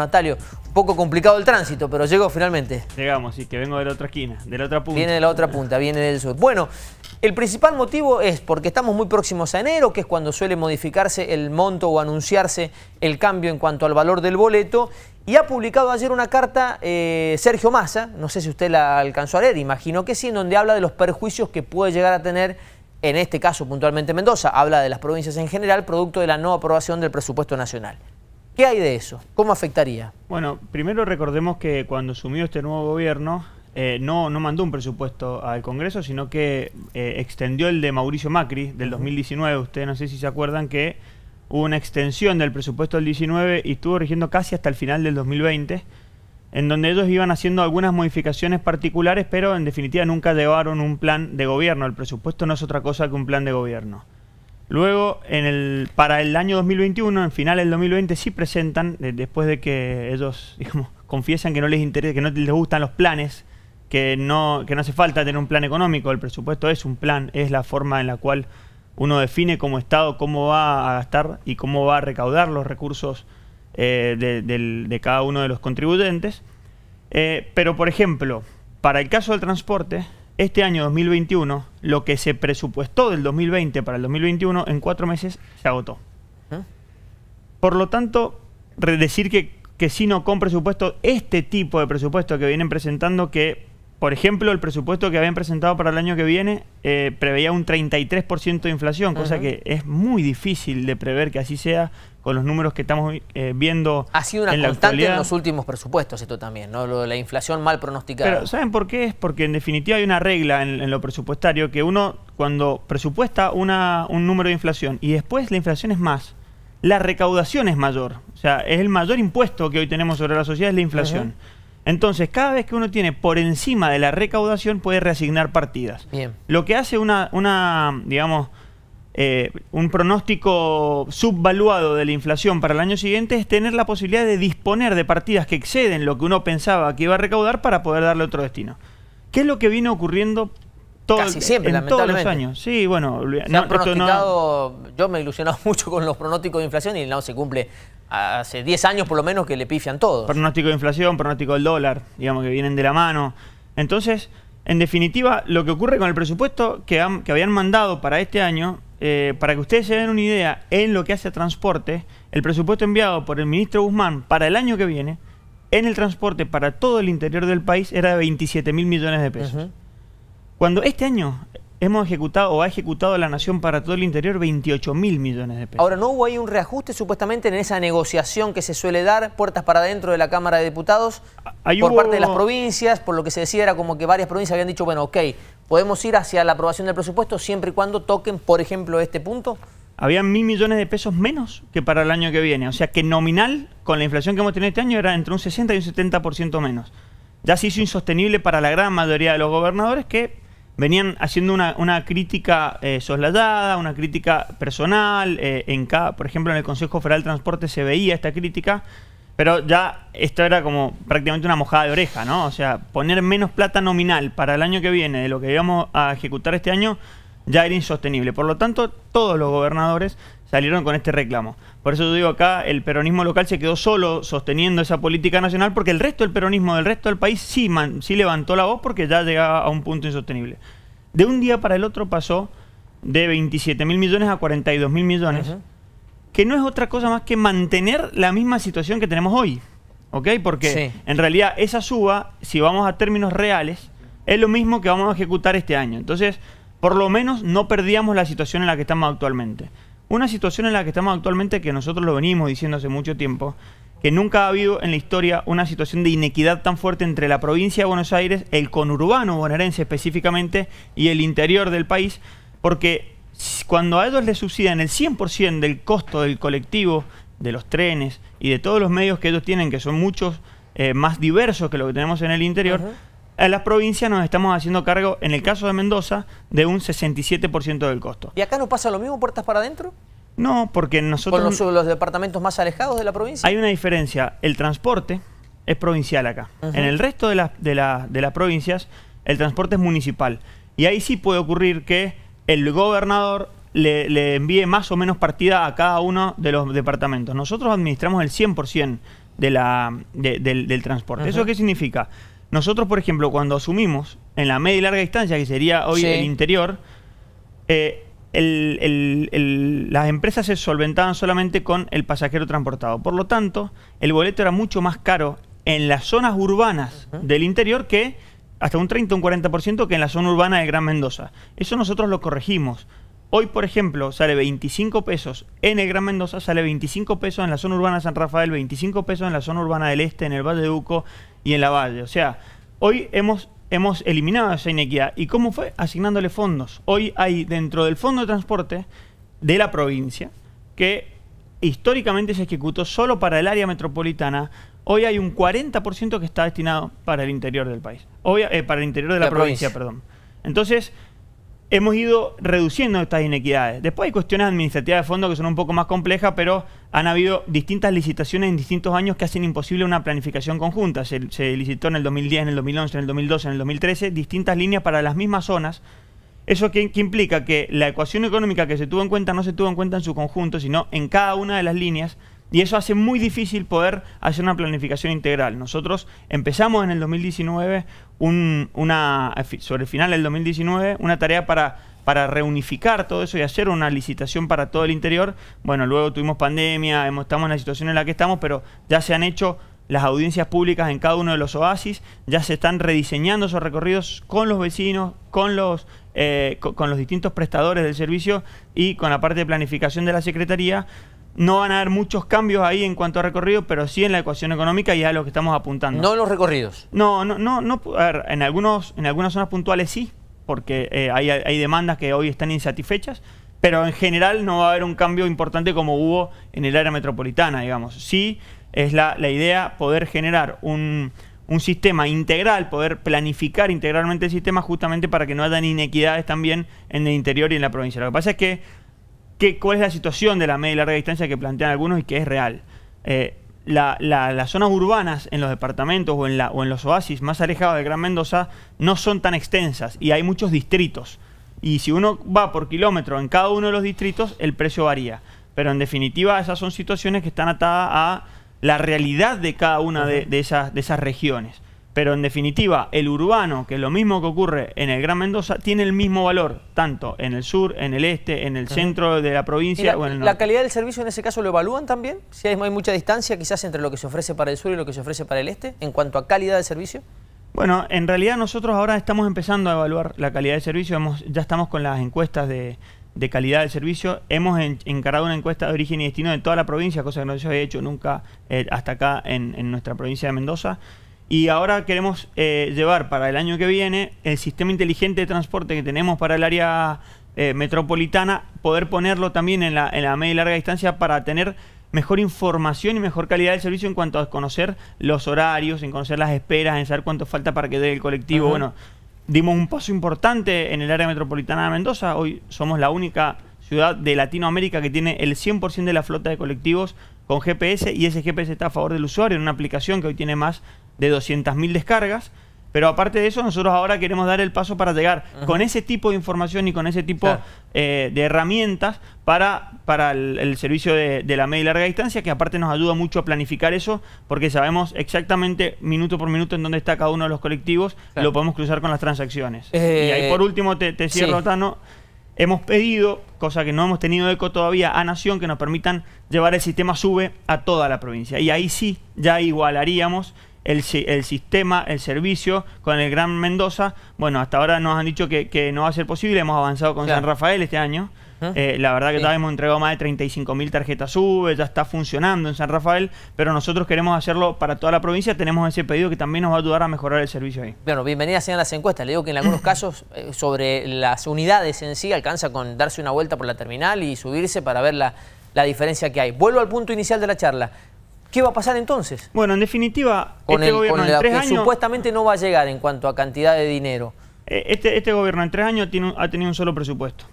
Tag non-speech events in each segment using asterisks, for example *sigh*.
Natalio, un poco complicado el tránsito, pero llegó finalmente. Llegamos, sí, que vengo de la otra esquina, de la otra punta. Viene de la otra punta, viene del sur. Bueno, el principal motivo es porque estamos muy próximos a enero, que es cuando suele modificarse el monto o anunciarse el cambio en cuanto al valor del boleto, y ha publicado ayer una carta eh, Sergio Massa, no sé si usted la alcanzó a leer, imagino que sí, en donde habla de los perjuicios que puede llegar a tener en este caso puntualmente Mendoza, habla de las provincias en general, producto de la no aprobación del presupuesto nacional. ¿Qué hay de eso? ¿Cómo afectaría? Bueno, primero recordemos que cuando asumió este nuevo gobierno eh, no, no mandó un presupuesto al Congreso, sino que eh, extendió el de Mauricio Macri del 2019. Ustedes no sé si se acuerdan que hubo una extensión del presupuesto del 19 y estuvo rigiendo casi hasta el final del 2020, en donde ellos iban haciendo algunas modificaciones particulares, pero en definitiva nunca llevaron un plan de gobierno. El presupuesto no es otra cosa que un plan de gobierno. Luego, para el año 2021, en final del 2020, sí presentan, después de que ellos *laughs* confiesan que no les interesa, que no les gustan los planes, que no, que no hace falta tener un plan económico, el presupuesto es un plan, es la forma en la cual uno define como Estado cómo va a gastar y cómo va a recaudar los recursos eh, de, cada uno de los contribuyentes. Eh, pero, por ejemplo, para el caso del transporte, este año 2021, lo que se presupuestó del 2020 para el 2021, en cuatro meses se agotó. ¿Eh? Por lo tanto, decir que, que si no con presupuesto, este tipo de presupuesto que vienen presentando que por ejemplo, el presupuesto que habían presentado para el año que viene eh, preveía un 33% de inflación, cosa que es muy difícil de prever que así sea con los números que estamos eh, viendo. Ha sido una constante en los últimos presupuestos esto también, ¿no? Lo de la inflación mal pronosticada. Pero ¿saben por qué? Es porque en definitiva hay una regla en, lo presupuestario que uno cuando presupuesta una, un número de inflación y después la inflación es más, la recaudación es mayor. O sea, es el mayor impuesto que hoy tenemos sobre la sociedad es la inflación. Entonces, cada vez que uno tiene por encima de la recaudación, puede reasignar partidas. Lo que hace una, una digamos, eh, un pronóstico subvaluado de la inflación para el año siguiente es tener la posibilidad de disponer de partidas que exceden lo que uno pensaba que iba a recaudar para poder darle otro destino. ¿Qué es lo que viene ocurriendo siempre, todos los años. Sí, bueno, no, yo me he ilusionado *laughs* mucho con los pronósticos de inflación y no se cumple hace 10 años por lo menos que le pifian todos. Pronóstico de inflación, pronóstico del dólar, digamos que vienen de la mano. Entonces, en definitiva, lo que ocurre con el presupuesto que, que habían mandado para este año, eh, para que ustedes se den una idea en lo que hace a transporte, el presupuesto enviado por el ministro Guzmán para el año que viene, en el transporte para todo el interior del país, era de 27 mil millones de pesos. Cuando este año hemos ejecutado o ha ejecutado la Nación para todo el interior 28 mil millones de pesos. Ahora, ¿no hubo ahí un reajuste supuestamente en esa negociación que se suele dar, puertas para adentro de la Cámara de Diputados, ah, por parte de las provincias? Por lo que se decía era como que varias provincias habían dicho, bueno, ok, podemos ir hacia la aprobación del presupuesto siempre y cuando toquen, por ejemplo, este punto. Habían mil millones de pesos menos que para el año que viene. O sea que nominal, con la inflación que hemos tenido este año, era entre un 60 y un 70% menos. Ya se hizo insostenible para la gran mayoría de los gobernadores que venían haciendo una, crítica eh, soslayada, una crítica personal. Eh, en cada, por ejemplo, en el Consejo Federal de Transporte se veía esta crítica, pero ya esto era como prácticamente una mojada de oreja, ¿no? O sea, poner menos plata nominal para el año que viene de lo que íbamos a ejecutar este año ya era insostenible. Por lo tanto, todos los gobernadores salieron con este reclamo. Por eso yo digo acá, el peronismo local se quedó solo sosteniendo esa política nacional porque el resto del peronismo del resto del país sí, man, sí levantó la voz porque ya llegaba a un punto insostenible. De un día para el otro pasó de 27 mil millones a 42 mil millones, que no es otra cosa más que mantener la misma situación que tenemos hoy. ¿Ok? Porque en realidad esa suba, si vamos a términos reales, es lo mismo que vamos a ejecutar este año. Entonces, por lo menos no perdíamos la situación en la que estamos actualmente. Una situación en la que estamos actualmente, que nosotros lo venimos diciendo hace mucho tiempo, que nunca ha habido en la historia una situación de inequidad tan fuerte entre la provincia de Buenos Aires, el conurbano bonaerense específicamente, y el interior del país, porque cuando a ellos les subsidian el 100% del costo del colectivo, de los trenes y de todos los medios que ellos tienen, que son muchos eh, más diversos que lo que tenemos en el interior, a las provincias nos estamos haciendo cargo, en el caso de Mendoza, de un 67% del costo. ¿Y acá no pasa lo mismo puertas para adentro? No, porque nosotros... ¿Con los, departamentos más alejados de la provincia? Hay una diferencia. El transporte es provincial acá. En el resto de, las provincias, el transporte es municipal. Y ahí sí puede ocurrir que el gobernador le, envíe más o menos partida a cada uno de los departamentos. Nosotros administramos el 100% de la, del, transporte. ¿Eso qué significa? Nosotros, por ejemplo, cuando asumimos en la media y larga distancia, que sería hoy el interior, eh, las empresas se solventaban solamente con el pasajero transportado. Por lo tanto, el boleto era mucho más caro en las zonas urbanas del interior que hasta un 30 o un 40% que en la zona urbana de Gran Mendoza. Eso nosotros lo corregimos. Hoy, por ejemplo, sale 25 pesos en el Gran Mendoza, sale 25 pesos en la zona urbana de San Rafael, 25 pesos en la zona urbana del Este, en el Valle de Uco y en la Valle. O sea, hoy hemos, hemos eliminado esa inequidad. ¿Y cómo fue? Asignándole fondos. Hoy hay dentro del Fondo de Transporte de la provincia, que históricamente se ejecutó solo para el área metropolitana, hoy hay un 40% que está destinado para el interior del país. Hoy, eh, para el interior de la, provincia, provincia, perdón. Entonces, hemos ido reduciendo estas inequidades. Después hay cuestiones administrativas de fondo que son un poco más complejas, pero han habido distintas licitaciones en distintos años que hacen imposible una planificación conjunta. Se, licitó en el 2010, en el 2011, en el 2012, en el 2013, distintas líneas para las mismas zonas. Eso que implica que la ecuación económica que se tuvo en cuenta no se tuvo en cuenta en su conjunto, sino en cada una de las líneas y eso hace muy difícil poder hacer una planificación integral. Nosotros empezamos en el 2019, una, sobre el final del 2019, una tarea para, para reunificar todo eso y hacer una licitación para todo el interior. Bueno, luego tuvimos pandemia, estamos en la situación en la que estamos, pero ya se han hecho las audiencias públicas en cada uno de los oasis, ya se están rediseñando esos recorridos con los vecinos, con los, eh, con los distintos prestadores del servicio y con la parte de planificación de la Secretaría no van a haber muchos cambios ahí en cuanto a recorrido, pero sí en la ecuación económica y a lo que estamos apuntando. No los recorridos. No, no, no, no. en, algunos, en algunas zonas puntuales sí, porque eh, hay, demandas que hoy están insatisfechas, pero en general no va a haber un cambio importante como hubo en el área metropolitana, digamos. Sí es la, la idea poder generar un, un sistema integral, poder planificar integralmente el sistema justamente para que no haya inequidades también en el interior y en la provincia. Lo que pasa es que cuál es la situación de la media y larga distancia que plantean algunos y que es real. Eh, las zonas urbanas en los departamentos o en, o en los oasis más alejados de Gran Mendoza no son tan extensas y hay muchos distritos. Y si uno va por kilómetro en cada uno de los distritos, el precio varía. Pero en definitiva, esas son situaciones que están atadas a la realidad de cada una de esas regiones. Pero en definitiva, el urbano, que es lo mismo que ocurre en el Gran Mendoza, tiene el mismo valor, tanto en el sur, en el este, en el centro de la provincia la, ¿La calidad del servicio en ese caso lo evalúan también? ¿Si hay, mucha distancia quizás entre lo que se ofrece para el sur y lo que se ofrece para el este, en cuanto a calidad del servicio? Bueno, en realidad nosotros ahora estamos empezando a evaluar la calidad del servicio, ya estamos con las encuestas de, calidad del servicio. Hemos encarado encargado una encuesta de origen y destino de toda la provincia, cosa que no se había hecho nunca eh, hasta acá en, en nuestra provincia de Mendoza. Y ahora queremos eh, llevar para el año que viene el sistema inteligente de transporte que tenemos para el área eh, metropolitana, poder ponerlo también en la, en la media y larga distancia para tener mejor información y mejor calidad del servicio en cuanto a conocer los horarios, en conocer las esperas, en saber cuánto falta para que dé el colectivo. Bueno, dimos un paso importante en el área metropolitana de Mendoza. Hoy somos la única ciudad de Latinoamérica que tiene el 100% de la flota de colectivos con GPS y ese GPS está a favor del usuario en una aplicación que hoy tiene más de 200.000 descargas. Pero aparte de eso, nosotros ahora queremos dar el paso para llegar con ese tipo de información y con ese tipo eh, de herramientas para, para el, servicio de, la media y larga distancia, que aparte nos ayuda mucho a planificar eso, porque sabemos exactamente minuto por minuto en dónde está cada uno de los colectivos, lo podemos cruzar con las transacciones. y ahí eh, por último te, cierro, Tano. Hemos pedido, cosa que no hemos tenido eco todavía, a Nación que nos permitan llevar el sistema SUBE a toda la provincia. Y ahí sí, ya igualaríamos el, sistema, el servicio con el Gran Mendoza. Bueno, hasta ahora nos han dicho que, no va a ser posible, hemos avanzado con San Rafael este año. Ah, eh, la verdad que todavía hemos entregado más de 35.000 tarjetas SUBE, ya está funcionando en San Rafael, pero nosotros queremos hacerlo para toda la provincia, tenemos ese pedido que también nos va a ayudar a mejorar el servicio ahí. Bueno, bienvenidas sean las encuestas, le digo que en algunos *clears throat* casos eh, sobre las unidades en sí alcanza con darse una vuelta por la terminal y subirse para ver la diferencia que hay. Vuelvo al punto inicial de la charla. ¿Qué va a pasar entonces? Bueno, en definitiva, este gobierno en tres años... supuestamente no va a llegar en cuanto a cantidad de dinero. Eh, este, este, gobierno en tres años tiene, ha tenido un solo presupuesto.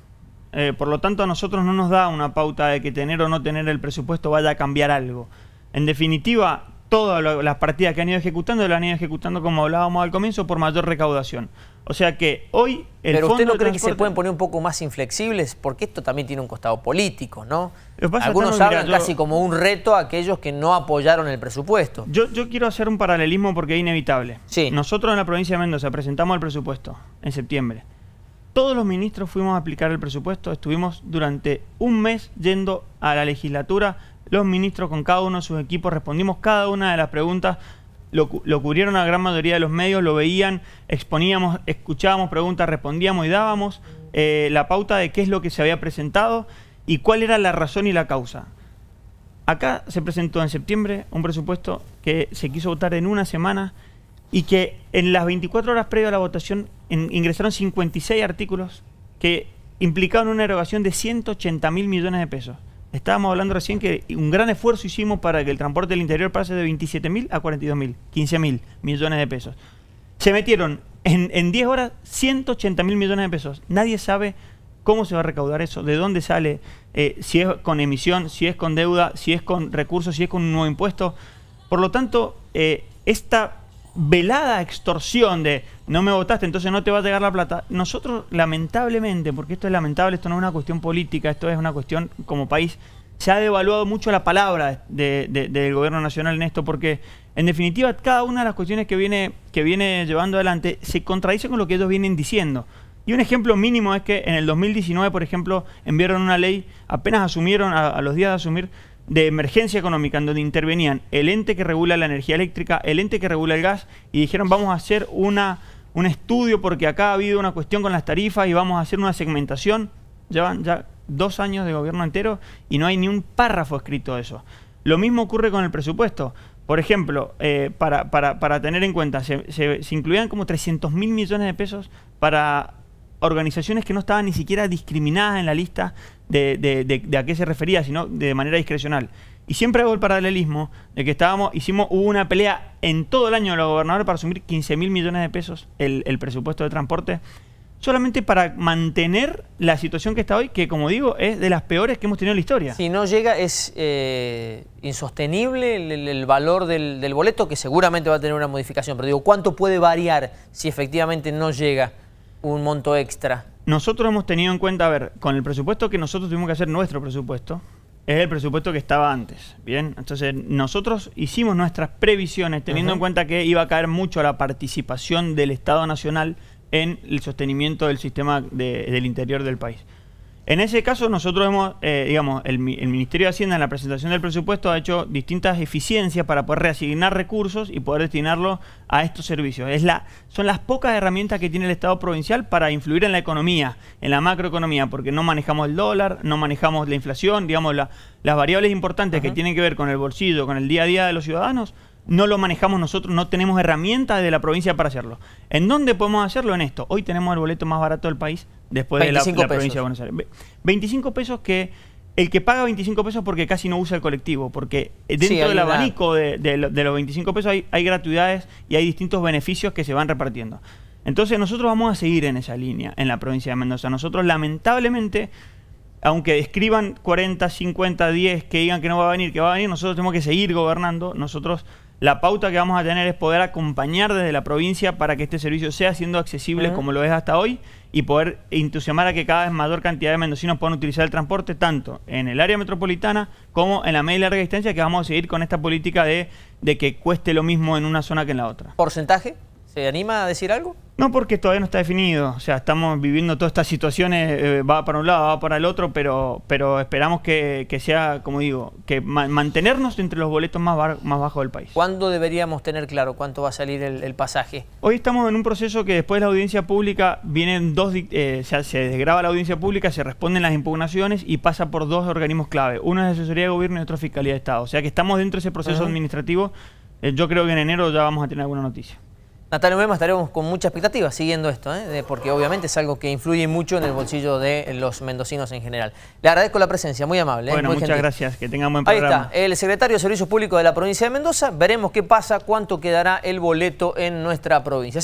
Eh, por lo tanto, a nosotros no nos da una pauta de que tener o no tener el presupuesto vaya a cambiar algo. En definitiva, todas las partidas que han ido ejecutando las han ido ejecutando, como hablábamos al comienzo, por mayor recaudación. O sea que hoy el ¿Pero usted no cree que se pueden poner un poco más inflexibles? Porque esto también tiene un costado político, ¿no? Algunos hablan casi como un reto a aquellos que no apoyaron el presupuesto. Yo, quiero hacer un paralelismo porque es inevitable. Nosotros en la provincia de Mendoza presentamos el presupuesto en septiembre. Todos los ministros fuimos a aplicar el presupuesto, estuvimos durante un mes yendo a la legislatura, los ministros con cada uno de sus equipos respondimos cada una de las preguntas, lo, cubrieron a la gran mayoría de los medios, lo veían, exponíamos, escuchábamos preguntas, respondíamos y dábamos eh, la pauta de qué es lo que se había presentado y cuál era la razón y la causa. Acá se presentó en septiembre un presupuesto que se quiso votar en una semana y que en las 24 horas previas a la votación ingresaron 56 artículos que implicaban una erogación de 180 mil millones de pesos. Estábamos hablando recién que un gran esfuerzo hicimos para que el transporte del interior pase de 27 mil a 42 mil, 15 mil millones de pesos. Se metieron en, en 10 horas 180 mil millones de pesos. Nadie sabe ¿Cómo se va a recaudar eso? ¿De dónde sale? Eh, si es con emisión, si es con deuda, si es con recursos, si es con un nuevo impuesto. Por lo tanto, eh, esta velada extorsión de no me votaste, entonces no te va a llegar la plata. Nosotros, lamentablemente, porque esto es lamentable, esto no es una cuestión política, esto es una cuestión como país, se ha devaluado mucho la palabra del gobierno nacional en esto, porque en definitiva cada una de las cuestiones que viene, que viene llevando adelante se contradice con lo que ellos vienen diciendo. Y un ejemplo mínimo es que en el 2019, por ejemplo, enviaron una ley, apenas asumieron, a, los días de asumir, de emergencia económica, en donde intervenían el ente que regula la energía eléctrica, el ente que regula el gas, y dijeron vamos a hacer una, un estudio porque acá ha habido una cuestión con las tarifas y vamos a hacer una segmentación. Llevan ya dos años de gobierno entero y no hay ni un párrafo escrito de eso. Lo mismo ocurre con el presupuesto. Por ejemplo, eh, para, tener en cuenta, se, se incluían como 300 mil millones de pesos para organizaciones que no estaban ni siquiera discriminadas en la lista de, a qué se refería, sino de manera discrecional. Y siempre hago el paralelismo de que estábamos, hicimos, hubo una pelea en todo el año de los gobernadores para asumir 15 mil millones de pesos el, presupuesto de transporte, solamente para mantener la situación que está hoy, que como digo, es de las peores que hemos tenido en la historia. Si no llega, es eh, insostenible el, valor del, del boleto, que seguramente va a tener una modificación, pero digo, ¿cuánto puede variar si efectivamente no llega? un monto extra. Nosotros hemos tenido en cuenta, a ver, con el presupuesto que nosotros tuvimos que hacer nuestro presupuesto, es el presupuesto que estaba antes, ¿bien? Entonces nosotros hicimos nuestras previsiones teniendo en cuenta que iba a caer mucho la participación del Estado Nacional en el sostenimiento del sistema del interior del país. En ese caso nosotros hemos, eh, digamos, el, Ministerio de Hacienda en la presentación del presupuesto ha hecho distintas eficiencias para poder reasignar recursos y poder destinarlos a estos servicios. Es la, son las pocas herramientas que tiene el Estado provincial para influir en la economía, en la macroeconomía, porque no manejamos el dólar, no manejamos la inflación, digamos, las variables importantes que tienen que ver con el bolsillo, con el día a día de los ciudadanos, no lo manejamos nosotros, no tenemos herramientas de la provincia para hacerlo. ¿En dónde podemos hacerlo? En esto. Hoy tenemos el boleto más barato del país después de la, provincia de Buenos Aires. 25 pesos que el que paga 25 pesos porque casi no usa el colectivo, porque eh, dentro del abanico de, los 25 pesos hay, hay gratuidades y hay distintos beneficios que se van repartiendo. Entonces nosotros vamos a seguir en esa línea en la provincia de Mendoza. Nosotros lamentablemente aunque escriban 40, 50, 10, que digan que no va a venir, que va a venir, nosotros tenemos que seguir gobernando. Nosotros la pauta que vamos a tener es poder acompañar desde la provincia para que este servicio sea siendo accesible como lo es hasta hoy y poder entusiasmar a que cada vez mayor cantidad de mendocinos puedan utilizar el transporte tanto en el área metropolitana como en la media y larga distancia que vamos a seguir con esta política de, de que cueste lo mismo en una zona que en la otra. ¿Porcentaje? ¿Se anima a decir algo? No, porque todavía no está definido. O sea, estamos viviendo todas estas situaciones, eh, va para un lado, va para el otro, pero, pero esperamos que, sea, como digo, que mantenernos entre los boletos más, más bajos del país. ¿Cuándo deberíamos tener claro cuánto va a salir el, pasaje? Hoy estamos en un proceso que después de la audiencia pública vienen dos, eh, se desgraba la audiencia pública, se responden las impugnaciones y pasa por dos organismos clave. Uno es Asesoría de Gobierno y otro Fiscalía de Estado. O sea, que estamos dentro de ese proceso administrativo. Eh, yo creo que en enero ya vamos a tener alguna noticia. Natalia Mema estaremos con mucha expectativa siguiendo esto, ¿eh? porque obviamente es algo que influye mucho en el bolsillo de los mendocinos en general. Le agradezco la presencia, muy amable. ¿eh? Bueno, muchas gracias, que tengamos buen programa. Ahí está, el secretario de Servicios Públicos de la provincia de Mendoza. Veremos qué pasa, cuánto quedará el boleto en nuestra provincia.